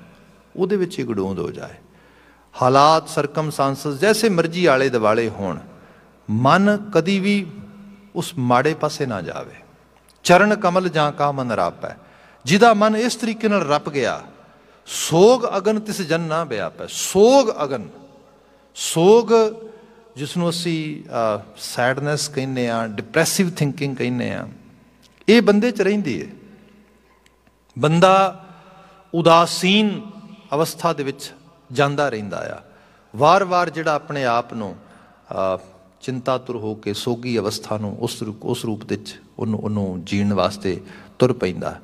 Speaker 1: ਉਹਦੇ ਵਿੱਚ ਹੀ ਗੜੂੰਦ ਹੋ ਜਾਏ ਹਾਲਾਤ ਸਰਕਮਸਾਂਸਸ ਜੈਸੇ ਮਰਜ਼ੀ ਆਲੇ ਦਿਵਾਲੇ ਹੋਣ ਮਨ ਕਦੀ ਵੀ ਉਸ ਮਾੜੇ ਪਾਸੇ ਨਾ ਜਾਵੇ ਚਰਨ ਕਮਲ ਜਾਂ ਕਾ ਮਨ ਰਾਪੈ ਜਿਹਦਾ ਮਨ ਇਸ ਤਰੀਕੇ ਨਾਲ ਰੱਪ ਗਿਆ ਸੋਗ ਅਗਨ ਤਿਸ ਜਨ ਨਾ ਬਿਆਪੈ ਸੋਗ ਅਗਨ ਸੋਗ ਜਿਸ ਨੂੰ ਅਸੀਂ ਸੈਡਨੈਸ ਕਹਿੰਨੇ ਆ ਡਿਪਰੈਸਿਵ ਥਿੰਕਿੰਗ ਕਹਿੰਨੇ ਆ ਇਹ ਬੰਦੇ 'ਚ ਰਹਿੰਦੀ ਹੈ ਬੰਦਾ ਉਦਾਸੀਨ ਅਵਸਥਾ ਦੇ ਵਿੱਚ ਜਾਂਦਾ ਰਹਿੰਦਾ ਆ ਵਾਰ-ਵਾਰ ਜਿਹੜਾ ਆਪਣੇ ਆਪ ਨੂੰ ਚਿੰਤਾਤੁਰ ਹੋ ਕੇ ਸੋਗੀ ਅਵਸਥਾ ਨੂੰ ਉਸ ਉਸ ਰੂਪ ਵਿੱਚ ਉਹਨੂੰ ਉਹਨੂੰ ਜੀਣ ਵਾਸਤੇ ਤੁਰ ਪੈਂਦਾ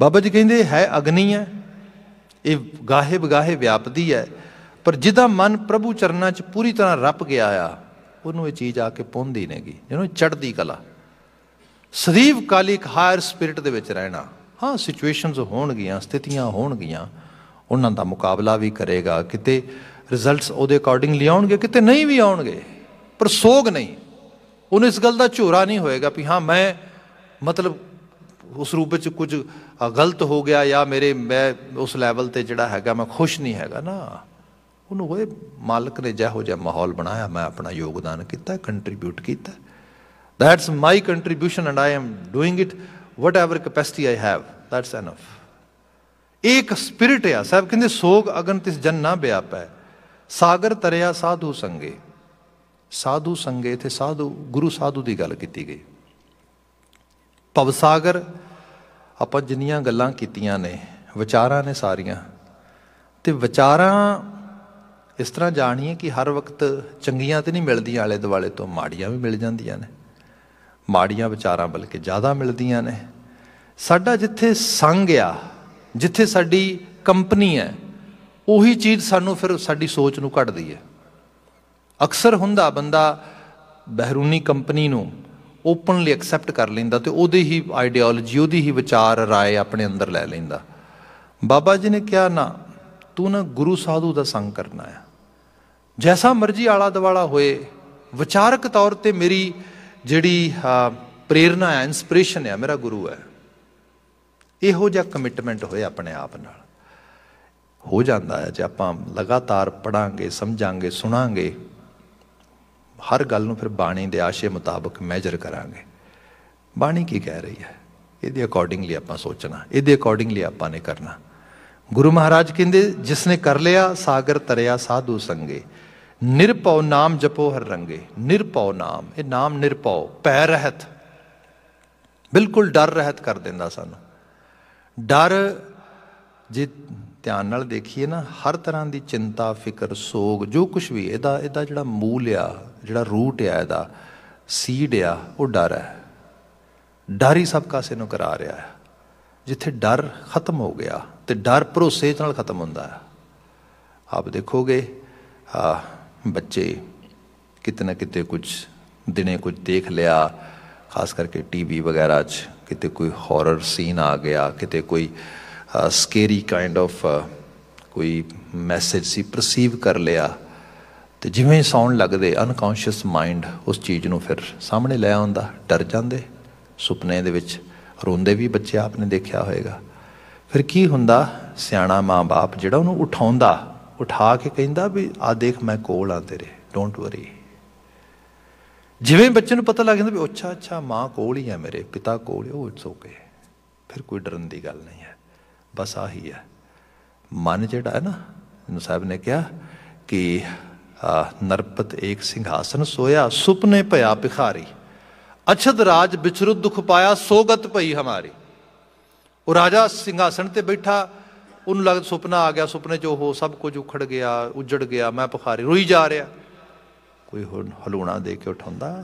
Speaker 1: ਬਾਬਾ ਜੀ ਕਹਿੰਦੇ ਹੈ ਅਗਨੀ ਹੈ ਇਹ ਗਾਹੇ ਬਗਾਹੇ ਵਿਆਪਦੀ ਹੈ ਪਰ ਜਿਹਦਾ ਮਨ ਪ੍ਰਭੂ ਚਰਨਾਂ 'ਚ ਪੂਰੀ ਤਰ੍ਹਾਂ ਰੱਪ ਗਿਆ ਆ ਉਹਨੂੰ ਇਹ ਚੀਜ਼ ਆ ਕੇ ਪਹੁੰਚਦੀ ਨੇਗੀ ਜਿਹਨੂੰ ਚੜਦੀ ਕਲਾ ਸਦੀਵ ਕਾਲਿਕ ਹਾਇਰ ਸਪਿਰਿਟ ਦੇ ਵਿੱਚ ਰਹਿਣਾ ਹਾਂ ਸਿਚੁਏਸ਼ਨਸ ਹੋਣਗੀਆਂ ਸਥਿਤੀਆਂ ਹੋਣਗੀਆਂ ਉਹਨਾਂ ਦਾ ਮੁਕਾਬਲਾ ਵੀ ਕਰੇਗਾ ਕਿਤੇ ਰਿਜ਼ਲਟਸ ਉਹਦੇ ਅਕੋਰਡਿੰਗ ਲਿਆਉਣਗੇ ਕਿਤੇ ਨਹੀਂ ਵੀ ਆਉਣਗੇ ਪਰ ਸੋਗ ਨਹੀਂ ਉਹਨੂੰ ਇਸ ਗੱਲ ਦਾ ਝੋਰਾ ਨਹੀਂ ਹੋਏਗਾ ਵੀ ਹਾਂ ਮੈਂ ਮਤਲਬ ਉਸ ਰੂਪ ਵਿੱਚ ਕੁਝ ਗਲਤ ਹੋ ਗਿਆ ਜਾਂ ਮੇਰੇ ਮੈਂ ਉਸ ਲੈਵਲ ਤੇ ਜਿਹੜਾ ਹੈਗਾ ਮੈਂ ਖੁਸ਼ ਨਹੀਂ ਹੈਗਾ ਨਾ ਉਹਨੂੰ ਹੋਏ ਮਾਲਕ ਨੇ ਜਿਹੋ ਜਿਹਾ ਮਾਹੌਲ ਬਣਾਇਆ ਮੈਂ ਆਪਣਾ ਯੋਗਦਾਨ ਕੀਤਾ ਕੰਟਰੀਬਿਊਟ ਕੀਤਾ that's my contribution and I i doing it whatever capacity I have that's enough ਇੱਕ ਸਪਿਰਿਟ ਆ ਸਾਹਿਬ ਕਹਿੰਦੇ ਸੋਗ ਅਗਨ ਤਿਸ ਜਨ ਨਾ ਬਿਆਪੈ ਸਾਗਰ ਤਰਿਆ ਸਾਧੂ ਸੰਗੇ ਸਾਧੂ ਸੰਗੇ ਤੇ ਸਾਧੂ ਗੁਰੂ ਸਾਧੂ ਦੀ ਗੱਲ ਕੀਤੀ ਗਈ ਸਾਗਰ ਆਪਾਂ ਜਿੰਨੀਆਂ ਗੱਲਾਂ ਕੀਤੀਆਂ ਨੇ ਵਿਚਾਰਾਂ ਨੇ ਸਾਰੀਆਂ ਤੇ ਵਿਚਾਰਾਂ ਇਸ ਤਰ੍ਹਾਂ ਜਾਣੀਏ ਕਿ ਹਰ ਵਕਤ ਚੰਗੀਆਂ ਤੇ ਨਹੀਂ ਮਿਲਦੀਆਂ ਆਲੇ ਦੁਆਲੇ ਤੋਂ ਮਾੜੀਆਂ ਵੀ ਮਿਲ ਜਾਂਦੀਆਂ ਨੇ ਮਾੜੀਆਂ ਵਿਚਾਰਾਂ ਬਲਕਿ ਜ਼ਿਆਦਾ ਮਿਲਦੀਆਂ ਨੇ ਸਾਡਾ ਜਿੱਥੇ ਸੰਗ ਆ ਜਿੱਥੇ ਸਾਡੀ ਕੰਪਨੀ ਹੈ ਉਹੀ ਚੀਜ਼ ਸਾਨੂੰ ਫਿਰ ਸਾਡੀ ਸੋਚ ਨੂੰ ਘੜਦੀ ਹੈ ਅਕਸਰ ਹੁੰਦਾ ਬੰਦਾ ਬਹਿਰੂਨੀ ਕੰਪਨੀ ਨੂੰ ਓਪਨਲੀ ਐਕਸੈਪਟ ਕਰ ਲੈਂਦਾ ਤੇ ਉਹਦੇ ਹੀ ਆਈਡੀਓਲੋਜੀ ਉਹਦੀ ਹੀ ਵਿਚਾਰ ਰਾਏ ਆਪਣੇ ਅੰਦਰ ਲੈ ਲੈਂਦਾ ਬਾਬਾ ਜੀ ਨੇ ਕਿਹਾ ਨਾ ਤੂੰ ਨਾ ਗੁਰੂ ਸਾਧੂ ਦਾ ਸੰਗ ਕਰਨਾ ਹੈ ਜੈਸਾ ਮਰਜ਼ੀ ਆਲਾ ਦਵਾਲਾ ਹੋਏ ਵਿਚਾਰਕ ਤੌਰ ਤੇ ਮੇਰੀ ਜਿਹੜੀ ਪ੍ਰੇਰਣਾ ਹੈ ਇਨਸਪੀਰੇਸ਼ਨ ਹੈ ਮੇਰਾ ਗੁਰੂ ਹੈ ਇਹੋ ਜਿਹਾ ਕਮਿਟਮੈਂਟ ਹੋਏ ਆਪਣੇ ਆਪ ਨਾਲ ਹੋ ਜਾਂਦਾ ਹੈ ਜੇ ਆਪਾਂ ਲਗਾਤਾਰ ਪੜਾਂਗੇ ਸਮਝਾਂਗੇ ਸੁਣਾਂਗੇ ਹਰ ਗੱਲ ਨੂੰ ਫਿਰ ਬਾਣੀ ਦੇ ਆਸ਼ੇ ਮੁਤਾਬਕ ਮੈਜਰ ਕਰਾਂਗੇ ਬਾਣੀ ਕੀ ਕਹਿ ਰਹੀ ਹੈ ਇਹਦੇ ਅਕੋਰਡਿੰਗਲੀ ਆਪਾਂ ਸੋਚਣਾ ਇਹਦੇ ਅਕੋਰਡਿੰਗਲੀ ਆਪਾਂ ਨੇ ਕਰਨਾ ਗੁਰੂ ਮਹਾਰਾਜ ਕਹਿੰਦੇ ਜਿਸ ਨੇ ਕਰ ਲਿਆ ਸਾਗਰ ਤਰਿਆ ਸਾਧੂ ਸੰਗੇ ਨਿਰਪਉ ਨਾਮ ਜਪੋ ਹਰ ਰੰਗੇ ਨਿਰਪਉ ਨਾਮ ਇਹ ਨਾਮ ਨਿਰਪਉ ਪੈ ਰਹਿਤ ਬਿਲਕੁਲ ਡਰ ਰਹਿਤ ਕਰ ਦਿੰਦਾ ਸਾਨੂੰ ਡਰ ਜੇ ਧਿਆਨ ਨਾਲ ਦੇਖੀਏ ਨਾ ਹਰ ਤਰ੍ਹਾਂ ਦੀ ਚਿੰਤਾ ਫਿਕਰ ਸੋਗ ਜੋ ਕੁਝ ਵੀ ਇਹਦਾ ਇਹਦਾ ਜਿਹੜਾ ਮੂਲ ਆ ਜਿਹੜਾ ਰੂਟ ਆ ਇਹਦਾ ਸੀਡ ਆ ਉਹ ਡਰ ਹੈ ਡਰ ਹੀ ਸਭ ਕਾਸੇ ਨੂੰ ਕਰਾ ਰਿਹਾ ਹੈ ਜਿੱਥੇ ਡਰ ਖਤਮ ਹੋ ਗਿਆ ਤੇ ਡਰ ਭਰੋਸੇ ਨਾਲ ਖਤਮ ਹੁੰਦਾ ਹੈ ਆਪ ਦੇਖੋਗੇ ਆ ਬੱਚੇ ਕਿਤਨਾ ਕਿਤੇ ਕੁਝ ਦਿਨੇ ਕੁਝ ਦੇਖ ਲਿਆ ਖਾਸ ਕਰਕੇ ਟੀਵੀ ਵਗੈਰਾ 'ਚ ਕਿਤੇ ਕੋਈ ਹਾਰਰ ਸੀਨ ਆ ਗਿਆ ਕਿਤੇ ਕੋਈ ਸਕੇਰੀ ਕਾਈਂਡ ਆਫ ਕੋਈ ਮੈਸੇਜ ਸੀ ਪਰਸੀਵ ਕਰ ਲਿਆ ਤੇ ਜਿਵੇਂ ਸੌਣ ਲੱਗਦੇ ਅਨਕੌਂਸ਼ੀਅਸ ਮਾਈਂਡ ਉਸ ਚੀਜ਼ ਨੂੰ ਫਿਰ ਸਾਹਮਣੇ ਲੈ ਆਉਂਦਾ ਡਰ ਜਾਂਦੇ ਸੁਪਨੇ ਦੇ ਵਿੱਚ ਰੋਂਦੇ ਵੀ ਬੱਚੇ ਆਪਨੇ ਦੇਖਿਆ ਹੋਵੇਗਾ ਫਿਰ ਕੀ ਹੁੰਦਾ ਸਿਆਣਾ ਮਾਂ-ਬਾਪ ਜਿਹੜਾ ਉਹਨੂੰ ਉਠਾਉਂਦਾ ਉਠਾ ਕੇ ਕਹਿੰਦਾ ਵੀ ਆ ਦੇਖ ਮੈਂ ਕੋਲ ਆ ਤੇਰੇ ਡੋਂਟ ਵਰੀ ਜਿਵੇਂ ਬੱਚੇ ਨੂੰ ਪਤਾ ਲੱਗ ਜਾਂਦਾ ਵੀ ਅੱਛਾ ਅੱਛਾ ਮਾਂ ਕੋਲ ਹੀ ਆ ਮੇਰੇ ਪਿਤਾ ਕੋਲ ਉਹ ਇਟਸ ਓਕੇ ਫਿਰ ਕੋਈ ਡਰਨ ਦੀ ਗੱਲ ਨਹੀਂ ਹੈ ਬਸ ਆਹੀ ਹੈ ਮਨ ਜਿਹੜਾ ਹੈ ਨਾ ਇਹਨੂੰ ਸਾਹਿਬ ਨੇ ਕਿਹਾ ਕਿ ਨਰਪਤ ਏਕ ਸਿੰਘਾਸਨ ਸੋਇਆ ਸੁਪਨੇ ਭਇਆ ਭਿਖਾਰੀ ਅਛਦ ਰਾਜ ਵਿਚਰੁ ਦੁਖ ਪਾਇਆ ਸੋਗਤ ਭਈ ਹਮਾਰੀ ਉਹ ਰਾਜਾ ਸਿੰਘਾਸਨ ਤੇ ਬੈਠਾ ਉਹਨੂੰ ਲੱਗ ਸੁਪਨਾ ਆ ਗਿਆ ਸੁਪਨੇ 'ਚ ਉਹ ਸਭ ਕੁਝ ਉਖੜ ਗਿਆ ਉਜੜ ਗਿਆ ਮੈਂ ਭਿਖਾਰੀ ਰੋਈ ਜਾ ਰਿਹਾ ਕੋਈ ਹਲੂਣਾ ਦੇ ਕੇ ਉਠਾਉਂਦਾ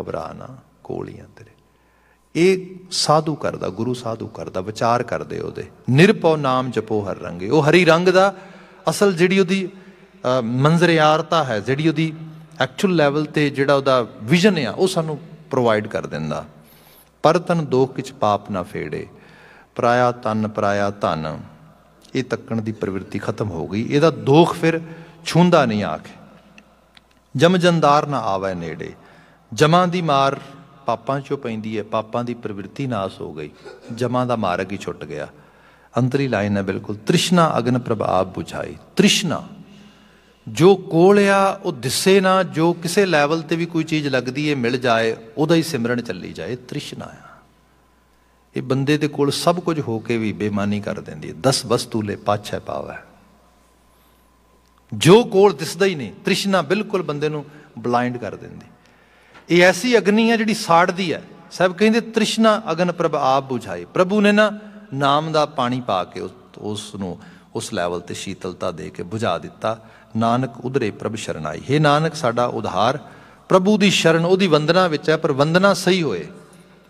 Speaker 1: ਘਬਰਾ ਨਾ ਕੋਲੀਆਂ ਤੇ ਇਹ ਸਾਧੂ ਕਰਦਾ ਗੁਰੂ ਸਾਧੂ ਕਰਦਾ ਵਿਚਾਰ ਕਰਦੇ ਉਹਦੇ ਨਿਰਪਉ ਨਾਮ ਜਪੋ ਹਰ ਰੰਗੇ ਉਹ ਹਰੀ ਰੰਗ ਦਾ ਅਸਲ ਜਿਹੜੀ ਉਹਦੀ ਮੰਜ਼ਰਿਆਰਤਾ ਹੈ ਜਿਹੜੀ ਉਹਦੀ ਐਕਚੁਅਲ ਲੈਵਲ ਤੇ ਜਿਹੜਾ ਉਹਦਾ ਵਿਜ਼ਨ ਆ ਉਹ ਸਾਨੂੰ ਪ੍ਰੋਵਾਈਡ ਕਰ ਦਿੰਦਾ ਪਰ ਤਨ ਦੋਖ ਕਿਛ ਪਾਪ ਨਾ ਫੇੜੇ ਪਰਾਇਆ ਤਨ ਪਰਾਇਆ ਧਨ ਇਹ ਤੱਕਣ ਦੀ ਪ੍ਰਵਿਰਤੀ ਖਤਮ ਹੋ ਗਈ ਇਹਦਾ ਦੋਖ ਫਿਰ ਛੁੰਦਾ ਨਹੀਂ ਆਖੇ ਜਮ ਜੰਦਾਰ ਨਾ ਆਵੇ ਨੇੜੇ ਜਮਾਂ ਦੀ ਮਾਰ ਪਾਪਾਂ ਚੋਂ ਪੈਂਦੀ ਹੈ ਪਾਪਾਂ ਦੀ ਪ੍ਰਵਿਰਤੀ ਨਾਸ ਹੋ ਗਈ ਜਮਾਂ ਦਾ ਮਾਰਗ ਹੀ ਛੁੱਟ ਗਿਆ ਅੰਤਰੀ ਲਾਈਨ ਹੈ ਬਿਲਕੁਲ ਤ੍ਰਿਸ਼ਨਾ ਅਗਨ ਪ੍ਰਭਾਵ 부ਝਾਈ ਤ੍ਰਿਸ਼ਨਾ ਜੋ ਕੋਲ ਆ ਉਹ ਦਿਸੇ ਨਾ ਜੋ ਕਿਸੇ ਲੈਵਲ ਤੇ ਵੀ ਕੋਈ ਚੀਜ਼ ਲੱਗਦੀ ਹੈ ਮਿਲ ਜਾਏ ਉਹਦਾ ਹੀ ਸਿਮਰਨ ਚੱਲੀ ਜਾਏ ਤ੍ਰਿਸ਼ਨਾ ਆ ਇਹ ਬੰਦੇ ਦੇ ਕੋਲ ਸਭ ਕੁਝ ਹੋ ਕੇ ਵੀ ਬੇਮਾਨੀ ਕਰ ਦਿੰਦੀ ਹੈ ਦਸ ਵਸਤੂ ਲੈ ਪਾਛੇ ਪਾਵੇ ਜੋ ਕੋਲ ਦਿਸਦਾ ਹੀ ਨਹੀਂ ਤ੍ਰਿਸ਼ਨਾ ਬਿਲਕੁਲ ਬੰਦੇ ਨੂੰ ਬਲਾਈਂਡ ਕਰ ਦਿੰਦੀ ਇਹ ਐਸੀ ਅਗਨੀ ਹੈ ਜਿਹੜੀ ਸਾੜਦੀ ਹੈ ਸਭ ਕਹਿੰਦੇ ਤ੍ਰਿਸ਼ਨਾ ਅਗਨ ਪ੍ਰਭ ਆਪ 부ਝਾਏ ਪ੍ਰਭੂ ਨੇ ਨਾ ਨਾਮ ਦਾ ਪਾਣੀ ਪਾ ਕੇ ਉਸ ਨੂੰ ਉਸ ਲੈਵਲ ਤੇ ਸ਼ੀਤਲਤਾ ਦੇ ਕੇ 부ਝਾ ਦਿੱਤਾ ਨਾਨਕ ਉਧਰੇ ਪ੍ਰਭ ਸ਼ਰਨਾਈ ਹੈ ਨਾਨਕ ਸਾਡਾ ਉਧਾਰ ਪ੍ਰਭੂ ਦੀ ਸ਼ਰਨ ਉਹਦੀ ਵੰਦਨਾ ਵਿੱਚ ਹੈ ਪਰ ਵੰਦਨਾ ਸਹੀ ਹੋਏ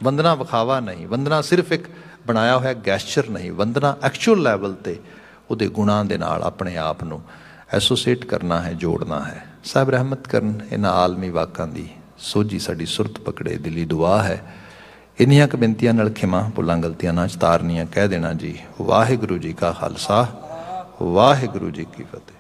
Speaker 1: ਵੰਦਨਾ ਵਿਖਾਵਾ ਨਹੀਂ ਵੰਦਨਾ ਸਿਰਫ ਇੱਕ ਬਣਾਇਆ ਹੋਇਆ ਗੈਸਚਰ ਨਹੀਂ ਵੰਦਨਾ ਐਕਚੁਅਲ ਲੈਵਲ ਤੇ ਉਹਦੇ ਗੁਣਾਂ ਦੇ ਨਾਲ ਆਪਣੇ ਆਪ ਨੂੰ ਐਸੋਸੀਏਟ ਕਰਨਾ ਹੈ ਜੋੜਨਾ ਹੈ ਸਭ ਰਹਿਮਤ ਕਰਨ ਇਹਨਾਂ ਆਲਮੀ ਵਾਕਾਂ ਦੀ ਸੋਝੀ ਸਾਡੀ ਸੁਰਤ ਪਕੜੇ ਦਿਲੀ ਦੁਆ ਹੈ ਇਨੀਆਂ ਕ ਬੇਨਤੀਆਂ ਨਾਲ ਖਿਮਾ ਭੁੱਲਾਂ ਗਲਤੀਆਂ ਨਾ ਚਤਾਰਨੀਆਂ ਕਹਿ ਦੇਣਾ ਜੀ ਵਾਹਿਗੁਰੂ ਜੀ ਕਾ ਖਾਲਸਾ ਵਾਹਿਗੁਰੂ ਜੀ ਕੀ ਫਤਿਹ